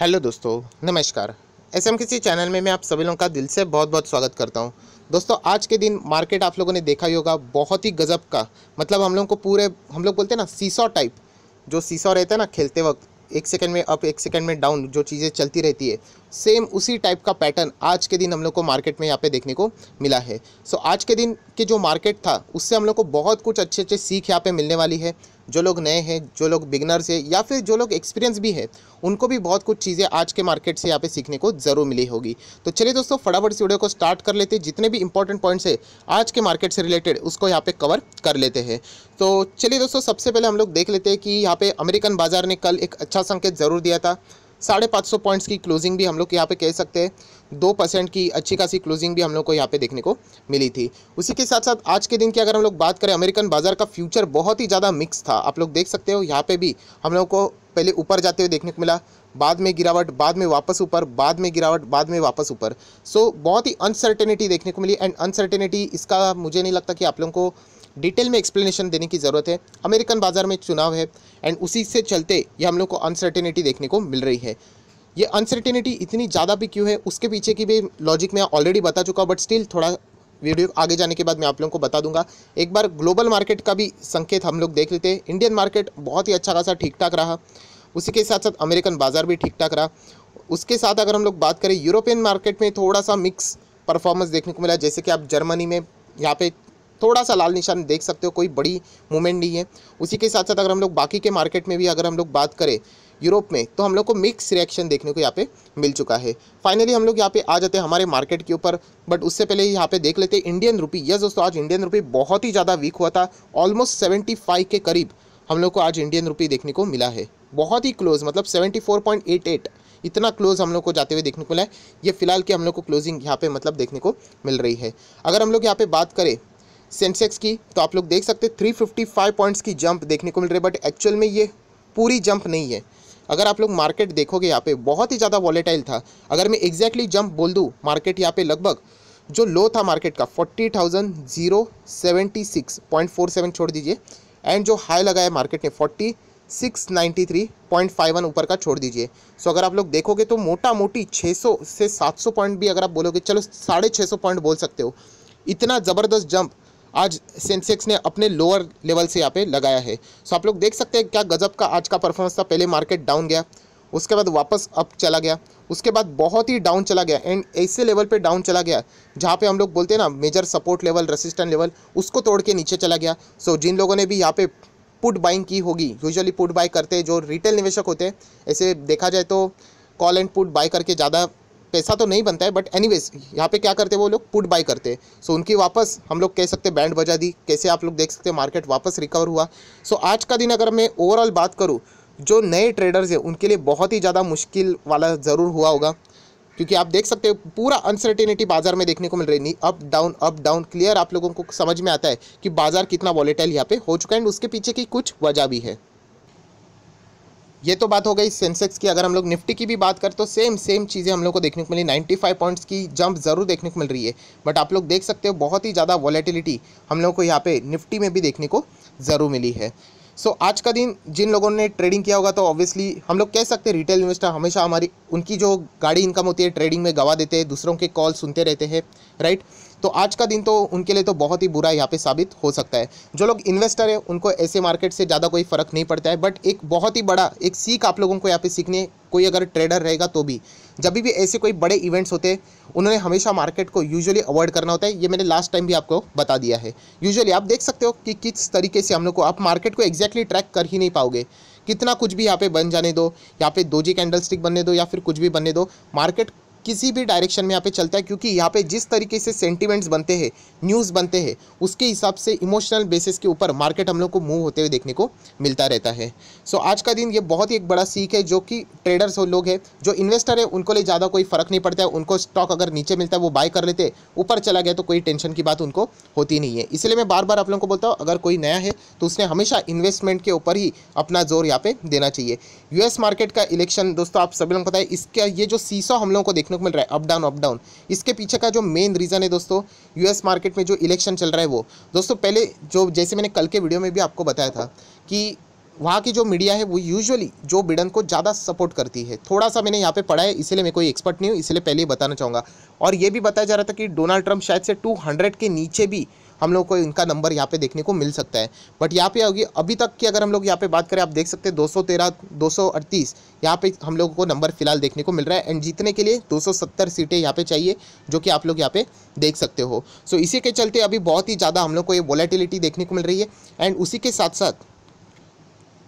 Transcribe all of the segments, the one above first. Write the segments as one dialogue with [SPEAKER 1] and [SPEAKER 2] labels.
[SPEAKER 1] Hello दोस्तों नमस्कार S M किसी चैनल में मैं आप सभी लोगों का दिल से बहुत बहुत स्वागत करता हूं दोस्तों आज के दिन मार्केट आप लोगों ने देखा ही होगा बहुत ही गजब का मतलब हम लोगों को पूरे हम लोग बोलते हैं ना सीसॉ टाइप जो सीसॉ रहता है ना खेलते वक्त एक सेकंड में अप एक सेकंड में डाउन जो चीज़ें चलती रहती है सेम उसी टाइप का पैटर्न आज के दिन हम लोग को मार्केट में यहाँ पे देखने को मिला है सो so, आज के दिन के जो मार्केट था उससे हम लोग को बहुत कुछ अच्छे अच्छे सीख यहाँ पे मिलने वाली है जो लोग नए हैं जो लोग बिगनर्स है या फिर जो लोग एक्सपीरियंस भी है उनको भी बहुत कुछ चीज़ें आज के मार्केट से यहाँ पे सीखने को ज़रूर मिली होगी तो चलिए दोस्तों फटाफट से वीडियो को स्टार्ट कर लेते हैं जितने भी इंपॉर्टेंट पॉइंट्स है आज के मार्केट से रिलेटेड उसको यहाँ पे कवर कर लेते हैं तो चलिए दोस्तों सबसे पहले हम लोग देख लेते हैं कि यहाँ पे अमेरिकन बाजार ने कल एक अच्छा संकेत ज़रूर दिया था साढ़े पाँच सौ पॉइंट्स की क्लोजिंग भी हम लोग यहाँ पे कह सकते हैं दो परसेंट की अच्छी खासी क्लोजिंग भी हम लोग को यहाँ पे देखने को मिली थी उसी के साथ साथ आज के दिन की अगर हम लोग बात करें अमेरिकन बाजार का फ्यूचर बहुत ही ज़्यादा मिक्स था आप लोग देख सकते हो यहाँ पे भी हम लोग को पहले ऊपर जाते हुए देखने को मिला बाद में गिरावट बाद में वापस ऊपर बाद में गिरावट बाद में वापस ऊपर सो so, बहुत ही अनसर्टेनिटी देखने को मिली एंड अनसर्टेनिटी इसका मुझे नहीं लगता कि आप लोगों को डिटेल में एक्सप्लेनेशन देने की ज़रूरत है अमेरिकन बाजार में चुनाव है एंड उसी से चलते ये हम लोग को अनसर्टेनिटी देखने को मिल रही है ये अनसर्टेनिटी इतनी ज़्यादा भी क्यों है उसके पीछे की भी लॉजिक मैं ऑलरेडी बता चुका हूँ बट स्टिल थोड़ा वीडियो आगे जाने के बाद मैं आप लोगों को बता दूंगा एक बार ग्लोबल मार्केट का भी संकेत हम लोग देख लेते हैं इंडियन मार्केट बहुत ही अच्छा खासा ठीक ठाक रहा उसी के साथ साथ अमेरिकन बाजार भी ठीक ठाक रहा उसके साथ अगर हम लोग बात करें यूरोपियन मार्केट में थोड़ा सा मिक्स परफॉर्मेंस देखने को मिला जैसे कि आप जर्मनी में यहाँ पे थोड़ा सा लाल निशान देख सकते हो कोई बड़ी मूवमेंट नहीं है उसी के साथ साथ अगर हम लोग बाकी के मार्केट में भी अगर हम लोग बात करें यूरोप में तो हम लोग को मिक्स रिएक्शन देखने को यहाँ पे मिल चुका है फाइनली हम लोग यहाँ पे आ जाते हैं हमारे मार्केट के ऊपर बट उससे पहले ही यहाँ पे देख लेते हैं इंडियन रुपी यस दोस्तों आज इंडियन रुपी बहुत ही ज़्यादा वीक हुआ था ऑलमोस्ट सेवेंटी के करीब हम लोग को आज इंडियन रुपी देखने को मिला है बहुत ही क्लोज मतलब सेवेंटी इतना क्लोज हम लोग को जाते हुए देखने को मिला है ये फिलहाल की हम लोग को क्लोजिंग यहाँ पे मतलब देखने को मिल रही है अगर हम लोग यहाँ पे बात करें सेंसेक्स की तो आप लोग देख सकते हैं 355 पॉइंट्स की जंप देखने को मिल रही है बट एक्चुअल में ये पूरी जंप नहीं है अगर आप लोग मार्केट देखोगे यहाँ पे बहुत ही ज़्यादा वॉलेटाइल था अगर मैं एग्जैक्टली जंप बोल दूँ मार्केट यहाँ पे लगभग जो लो था मार्केट का forty thousand zero seventy six point four seven छोड़ दीजिए एंड जो हाई लगाया मार्केट ने forty six ninety three point five one ऊपर का छोड़ दीजिए सो अगर आप लोग देखोगे तो मोटा मोटी छः सौ से सात सौ पॉइंट भी अगर आप बोलोगे चलो साढ़े छः सौ पॉइंट बोल सकते हो इतना ज़बरदस्त जंप आज सेंसेक्स ने अपने लोअर लेवल से यहाँ पे लगाया है सो आप लोग देख सकते हैं क्या गजब का आज का परफॉर्मेंस था पहले मार्केट डाउन गया उसके बाद वापस अप चला गया उसके बाद बहुत ही डाउन चला गया एंड ऐसे लेवल पे डाउन चला गया जहाँ पे हम लोग बोलते हैं ना major support level resistant level उसको तोड़ के नीचे चला गया सो so, जिन लोगों ने भी यहाँ पे पुट बाइंग की होगी यूजुअली पुट बाई करते जो रिटेल निवेशक होते हैं ऐसे देखा जाए तो कॉल एंड पुट बाय करके ज़्यादा पैसा तो नहीं बनता है बट एनीवेज यहाँ पे क्या करते हैं वो लोग पुट बाई करते हैं सो उनकी वापस हम लोग कह सकते हैं बैंड बजा दी कैसे आप लोग देख सकते हैं मार्केट वापस रिकवर हुआ सो so, आज का दिन अगर मैं ओवरऑल बात करूँ जो नए ट्रेडर्स हैं उनके लिए बहुत ही ज़्यादा मुश्किल वाला ज़रूर हुआ होगा क्योंकि आप देख सकते हो पूरा अनसर्टेनिटी बाजार में देखने को मिल रही नहीं up down up down clear आप लोगों को समझ में आता है कि बाजार कितना वॉलेटाइल यहाँ पे हो चुका है एंड उसके पीछे की कुछ वजह भी है ये तो बात हो गई सेंसेक्स की अगर हम लोग निफ्टी की भी बात करें तो सेम सेम चीज़ें हम लोग को देखने को मिली 95 पॉइंट्स की जंप ज़रूर देखने को मिल रही है बट आप लोग देख सकते हो बहुत ही ज़्यादा वॉलेटिलिटी हम लोग को यहाँ पे निफ्टी में भी देखने को ज़रूर मिली है सो so, आज का दिन जिन लोगों ने ट्रेडिंग किया होगा तो ऑब्वियसली हम लोग कह सकते हैं रिटेल इन्वेस्टर हमेशा हमारी उनकी जो गाड़ी इनकम होती है ट्रेडिंग में गवा देते हैं दूसरों के कॉल सुनते रहते हैं राइट right? तो आज का दिन तो उनके लिए तो बहुत ही बुरा यहाँ पे साबित हो सकता है जो लोग इन्वेस्टर है उनको ऐसे मार्केट से ज़्यादा कोई फ़र्क नहीं पड़ता है बट एक बहुत ही बड़ा एक सीख आप लोगों को यहाँ पे सीखने कोई अगर ट्रेडर रहेगा तो भी जब भी ऐसे कोई बड़े इवेंट्स होते हैं उन्होंने हमेशा मार्केट को यूजुअली अवॉइड करना होता है ये मैंने लास्ट टाइम भी आपको बता दिया है यूजुअली आप देख सकते हो कि किस तरीके से हम लोग को आप मार्केट को एक्जैक्टली ट्रैक कर ही नहीं पाओगे कितना कुछ भी यहाँ पे बन जाने दो यहाँ पे दो जी कैंडल स्टिक बनने दो या फिर कुछ भी बनने दो मार्केट किसी भी डायरेक्शन में यहाँ पे चलता है क्योंकि यहाँ पे जिस तरीके से सेंटिमेंट्स बनते हैं न्यूज़ बनते हैं उसके हिसाब से इमोशनल बेसिस के ऊपर मार्केट हम लोग को मूव होते हुए देखने को मिलता रहता है सो so, आज का दिन ये बहुत ही एक बड़ा सीख है जो कि ट्रेडर्स लोग हैं जो इन्वेस्टर है उनको लिए ज़्यादा कोई फ़र्क नहीं पड़ता है उनको स्टॉक अगर नीचे मिलता है वो बाय कर लेते ऊपर चला गया तो कोई टेंशन की बात उनको होती नहीं है इसलिए मैं बार बार आप लोगों को बोलता हूँ अगर कोई नया है तो उसने हमेशा इन्वेस्टमेंट के ऊपर ही अपना जोर यहाँ पे देना चाहिए यूएस मार्केट का इलेक्शन दोस्तों आप सभी लोगों को पता है इसका ये जो सीसो हम लोगों को देखने को मिल रहा है अप डाउन अप डाउन इसके पीछे का जो मेन रीज़न है दोस्तों यूएस मार्केट में जो इलेक्शन चल रहा है वो दोस्तों पहले जो जैसे मैंने कल के वीडियो में भी आपको बताया था कि वहाँ की जो मीडिया है वो यूजुअली जो बिडन को ज़्यादा सपोर्ट करती है थोड़ा सा मैंने यहाँ पे पढ़ा है इसलिए मैं कोई एक्सपर्ट नहीं हूँ इसलिए पहले ही बताना चाहूँगा और ये भी बताया जा रहा था कि डोनाल्ड ट्रंप शायद से 200 के नीचे भी हम लोग को इनका नंबर यहाँ पे देखने को मिल सकता है बट यहाँ पे होगी अभी तक की अगर हम लोग यहाँ पे बात करें आप देख सकते हैं दो सौ तेरह दो सौ अड़तीस यहाँ पे हम लोगों को नंबर फिलहाल देखने को मिल रहा है एंड जीतने के लिए दो सौ सत्तर सीटें यहाँ पे चाहिए जो कि आप लोग यहाँ पे देख सकते हो सो so, इसी के चलते अभी बहुत ही ज़्यादा हम लोग को ये वॉलेटिलिटी देखने को मिल रही है एंड उसी के साथ साथ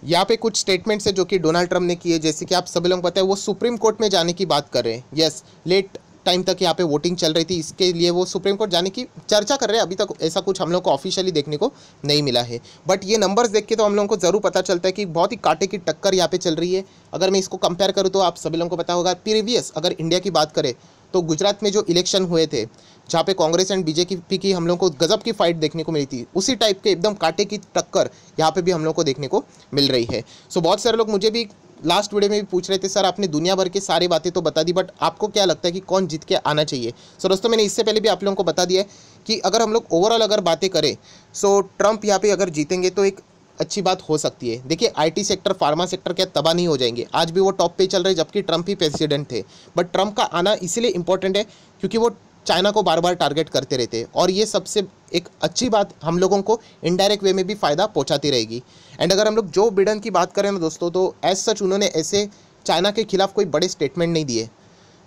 [SPEAKER 1] यहाँ पे कुछ स्टेटमेंट्स है जो कि डोनाल्ड ट्रंप ने किए जैसे कि आप सभी लोग बताए वो सुप्रीम कोर्ट में जाने की बात कर रहे हैं यस लेट टाइम तक यहाँ पे वोटिंग चल रही थी इसके लिए वो सुप्रीम कोर्ट जाने की चर्चा कर रहे हैं अभी तक ऐसा कुछ हम लोग को ऑफिशियली देखने को नहीं मिला है बट ये नंबर्स देख के तो हम लोगों को ज़रूर पता चलता है कि बहुत ही कांटे की टक्कर यहाँ पे चल रही है अगर मैं इसको कंपेयर करूँ तो आप सभी लोगों को पता होगा प्रीवियस अगर इंडिया की बात करें तो गुजरात में जो इलेक्शन हुए थे जहाँ पे कांग्रेस एंड बीजेपी की हम लोग को गजब की फाइट देखने को मिली थी उसी टाइप के एकदम कांटे की टक्कर यहाँ पे भी हम लोग को देखने को मिल रही है सो बहुत सारे लोग मुझे भी लास्ट वीडियो में भी पूछ रहे थे सर आपने दुनिया भर की सारी बातें तो बता दी बट आपको क्या लगता है कि कौन जीत के आना चाहिए सो so, दोस्तों मैंने इससे पहले भी आप लोगों को बता दिया है कि अगर हम लोग ओवरऑल अगर बातें करें सो so, ट्रंप यहाँ पे अगर जीतेंगे तो एक अच्छी बात हो सकती है देखिए आईटी सेक्टर फार्मा सेक्टर क्या तबाह नहीं हो जाएंगे आज भी वो टॉप पे चल रहे जबकि ट्रंप ही प्रेसिडेंट थे बट ट्रंप का आना इसीलिए इंपॉर्टेंट है क्योंकि वो चाइना को बार बार टारगेट करते रहते हैं और ये सबसे एक अच्छी बात हम लोगों को इनडायरेक्ट वे में भी फ़ायदा पहुँचाती रहेगी एंड अगर हम लोग जो बिडन की बात करें ना दोस्तों तो एज सच उन्होंने ऐसे चाइना के खिलाफ कोई बड़े स्टेटमेंट नहीं दिए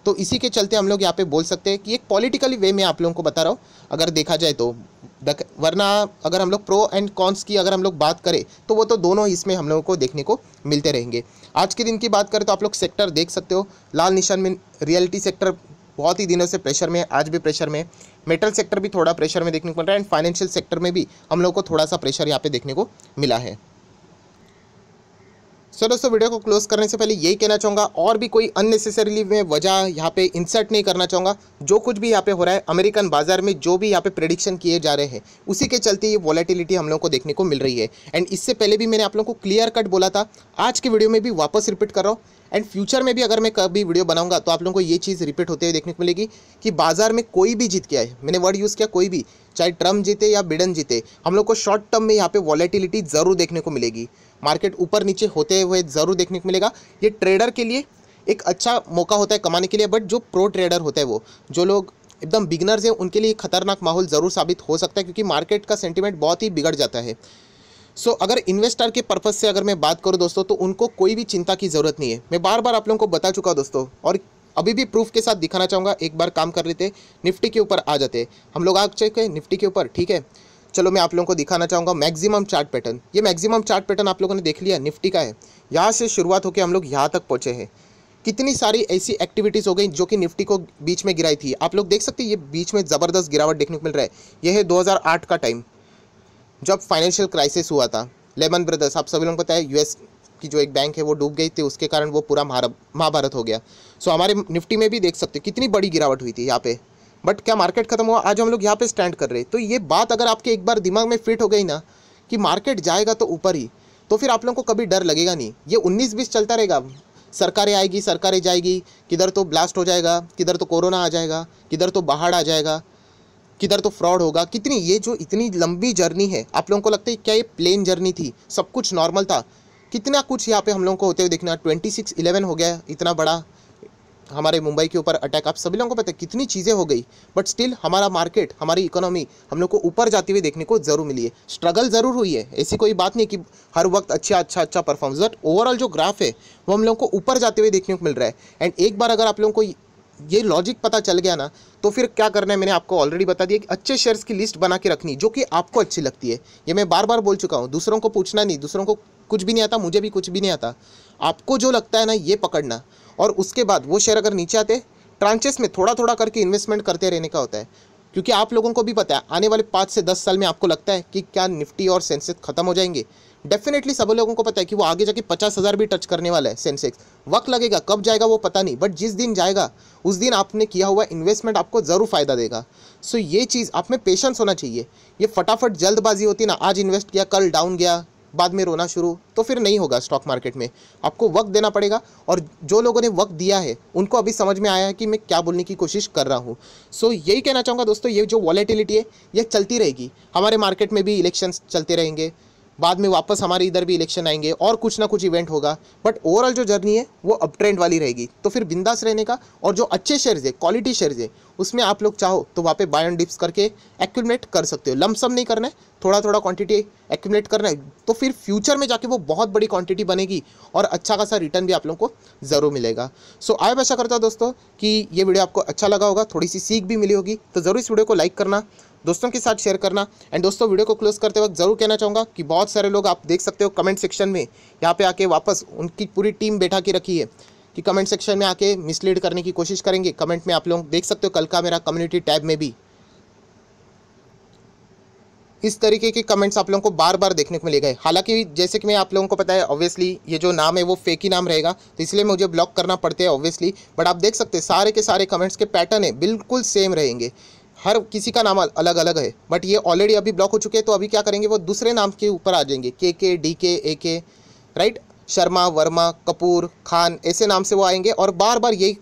[SPEAKER 1] तो इसी के चलते हम लोग यहाँ पे बोल सकते हैं कि एक पॉलिटिकली वे में आप लोगों को बता रहा हूँ अगर देखा जाए तो वरना अगर हम लोग प्रो एंड कॉन्स की अगर हम लोग बात करें तो वो तो दोनों इसमें हम लोगों को देखने को मिलते रहेंगे आज के दिन की बात करें तो आप लोग सेक्टर देख सकते हो लाल निशान में रियलिटी सेक्टर बहुत ही दिनों से प्रेशर में आज भी प्रेशर में मेटल सेक्टर भी थोड़ा प्रेशर में देखने को मिल रहा है एंड फाइनेंशियल सेक्टर में भी हम लोग को थोड़ा सा प्रेशर यहाँ पे देखने को मिला है सो so, दोस्तों वीडियो को क्लोज करने से पहले यही कहना चाहूँगा और भी कोई अननेसेसरीली मैं वजह यहाँ पे इंसर्ट नहीं करना चाहूँगा जो कुछ भी यहाँ पे हो रहा है अमेरिकन बाजार में जो भी यहाँ पे प्रेडिक्शन किए जा रहे हैं उसी के चलते ये वॉलेटिलिटी हम लोग को देखने को मिल रही है एंड इससे पहले भी मैंने आप लोग को क्लियर कट बोला था आज के वीडियो में भी वापस रिपीट कर रहा हूँ एंड फ्यूचर में भी अगर मैं कभी वीडियो बनाऊंगा तो आप लोगों को ये चीज़ रिपीट होते हुए देखने को मिलेगी कि बाजार में कोई भी जीत के आए मैंने वर्ड यूज़ किया कोई भी चाहे ट्रम्प जीते या बिडन जीते हम लोग को शॉर्ट टर्म में यहाँ पे वॉलेटिलिटी ज़रूर देखने को मिलेगी मार्केट ऊपर नीचे होते हुए ज़रूर देखने को मिलेगा ये ट्रेडर के लिए एक अच्छा मौका होता है कमाने के लिए बट जो प्रो ट्रेडर होता है वो जो लोग एकदम बिगनर्स हैं उनके लिए खतरनाक माहौल ज़रूर साबित हो सकता है क्योंकि मार्केट का सेंटिमेंट बहुत ही बिगड़ जाता है सो so, अगर इन्वेस्टर के पर्पज़ से अगर मैं बात करूँ दोस्तों तो उनको कोई भी चिंता की ज़रूरत नहीं है मैं बार बार आप लोगों को बता चुका दोस्तों और अभी भी प्रूफ के साथ दिखाना चाहूँगा एक बार काम कर लेते निफ्टी के ऊपर आ जाते हम लोग आ चुके निफ्टी के ऊपर ठीक है चलो मैं आप लोगों को दिखाना चाहूँगा मैक्सिमम चार्ट पैटर्न ये मैक्सिमम चार्ट पैटर्न आप लोगों ने देख लिया निफ्टी का है यहाँ से शुरुआत होकर हम लोग यहाँ तक पहुँचे हैं कितनी सारी ऐसी एक्टिविटीज़ हो गई जो कि निफ्टी को बीच में गिराई थी आप लोग देख सकते हैं ये बीच में ज़बरदस्त गिरावट देखने को मिल रहा है यह है 2008 का टाइम जब फाइनेंशियल क्राइसिस हुआ था लेमन ब्रदर्स आप सभी लोगों को पता है यूएस की जो एक बैंक है वो डूब गई थी उसके कारण वो पूरा महाभारत हो गया सो so, हमारे निफ्टी में भी देख सकते हो कितनी बड़ी गिरावट हुई थी यहाँ पे बट क्या मार्केट खत्म हुआ आज हम लोग यहाँ पे स्टैंड कर रहे हैं तो ये बात अगर आपके एक बार दिमाग में फिट हो गई ना कि मार्केट जाएगा तो ऊपर ही तो फिर आप लोगों को कभी डर लगेगा नहीं ये उन्नीस बीस चलता रहेगा सरकारें आएगी सरकारें जाएगी किधर तो ब्लास्ट हो जाएगा किधर तो कोरोना आ जाएगा किधर तो बाहर आ जाएगा किधर तो फ्रॉड होगा कितनी ये जो इतनी लंबी जर्नी है आप लोगों को लगता है क्या ये प्लेन जर्नी थी सब कुछ नॉर्मल था कितना कुछ यहाँ पे हम लोगों को होते हुए देखना ट्वेंटी सिक्स इलेवन हो गया इतना बड़ा हमारे मुंबई के ऊपर अटैक आप सभी लोगों को पता है कितनी चीज़ें हो गई बट स्टिल हमारा मार्केट हमारी इकोनॉमी हम लोग को ऊपर जाती हुई देखने को ज़रूर मिली है स्ट्रगल ज़रूर हुई है ऐसी कोई बात नहीं कि हर वक्त अच्छा अच्छा अच्छा परफॉर्मेंस बट ओवरऑल जो ग्राफ है वो हम लोग को ऊपर जाते हुए देखने को मिल रहा है एंड एक बार अगर आप लोगों को ये लॉजिक पता चल गया ना तो फिर क्या करना है मैंने आपको ऑलरेडी बता दिया कि अच्छे शेयर्स की लिस्ट बना के रखनी जो कि आपको अच्छी लगती है ये मैं बार बार बोल चुका हूँ दूसरों को पूछना नहीं दूसरों को कुछ भी नहीं आता मुझे भी कुछ भी नहीं आता आपको जो लगता है ना ये पकड़ना और उसके बाद वो शेयर अगर नीचे आते ट्रांचेस में थोड़ा थोड़ा करके इन्वेस्टमेंट करते रहने का होता है क्योंकि आप लोगों को भी पता है आने वाले पाँच से दस साल में आपको लगता है कि क्या निफ्टी और सेंसेक्स खत्म हो जाएंगे डेफिनेटली सभी लोगों को पता है कि वो आगे जाके पचास हज़ार भी टच करने वाला है सेंसेक्स वक्त लगेगा कब जाएगा वो पता नहीं बट जिस दिन जाएगा उस दिन आपने किया हुआ इन्वेस्टमेंट आपको ज़रूर फ़ायदा देगा सो so, ये चीज़ आप में पेशेंस होना चाहिए ये फटाफट जल्दबाजी होती ना आज इन्वेस्ट किया कल डाउन गया बाद में रोना शुरू तो फिर नहीं होगा स्टॉक मार्केट में आपको वक्त देना पड़ेगा और जो लोगों ने वक्त दिया है उनको अभी समझ में आया है कि मैं क्या बोलने की कोशिश कर रहा हूँ सो so, यही कहना चाहूँगा दोस्तों ये जो वॉलेटिलिटी है ये चलती रहेगी हमारे मार्केट में भी इलेक्शंस चलते रहेंगे बाद में वापस हमारे इधर भी इलेक्शन आएंगे और कुछ ना कुछ इवेंट होगा बट ओवरऑल जो जर्नी है वो अप ट्रेंड वाली रहेगी तो फिर बिंदास रहने का और जो अच्छे शेयर्स है क्वालिटी शेयर्स है उसमें आप लोग चाहो तो वहाँ पे बाय एंड डिप्स करके एक्यूमलेट कर सकते हो लमसम नहीं करना है थोड़ा थोड़ा क्वांटिटी एक्यूमलेट करना है तो फिर फ्यूचर में जाके वो बहुत बड़ी क्वांटिटी बनेगी और अच्छा खासा रिटर्न भी आप लोगों को ज़रूर मिलेगा सो आई आशा करता हूँ दोस्तों कि ये वीडियो आपको अच्छा लगा होगा थोड़ी सी सीख भी मिली होगी तो ज़रूर इस वीडियो को लाइक करना दोस्तों के साथ शेयर करना एंड दोस्तों वीडियो को क्लोज करते वक्त ज़रूर कहना चाहूँगा कि बहुत सारे लोग आप देख सकते हो कमेंट सेक्शन में यहाँ पे आके वापस उनकी पूरी टीम बैठा के रखी है कि कमेंट सेक्शन में आके मिसलीड करने की कोशिश करेंगे कमेंट में आप लोग देख सकते हो कल का मेरा कम्युनिटी टैब में भी इस तरीके के कमेंट्स आप लोगों को बार बार देखने को मिले गए हालांकि जैसे कि मैं आप लोगों को पता है ऑब्वियसली ये जो नाम है वो फेक ही नाम रहेगा तो इसलिए मुझे ब्लॉक करना पड़ते हैं ऑब्वियसली बट आप देख सकते हैं सारे के सारे कमेंट्स के पैटर्न है बिल्कुल सेम रहेंगे हर किसी का नाम अलग अलग है बट ये ऑलरेडी अभी ब्लॉक हो चुके हैं तो अभी क्या करेंगे वो दूसरे नाम के ऊपर आ जाएंगे के के D K A K right Sharma Verma Kapoor Khan ऐसे नाम से वो आएंगे और बार बार यही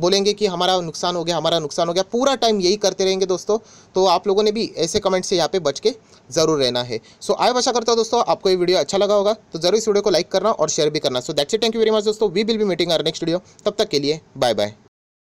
[SPEAKER 1] बोलेंगे कि हमारा नुकसान हो गया हमारा नुकसान हो गया पूरा टाइम यही करते रहेंगे दोस्तों तो आप लोगों ने भी ऐसे कमेंट से यहाँ पे बच के ज़रूर रहना है सो आई आशा करता हूँ दोस्तों आपको ये वीडियो अच्छा लगा होगा तो जरूर इस वीडियो को लाइक करना और शेयर भी करना so that's it thank you very much दोस्तों we will be meeting our next video तब तक के लिए बाय बाय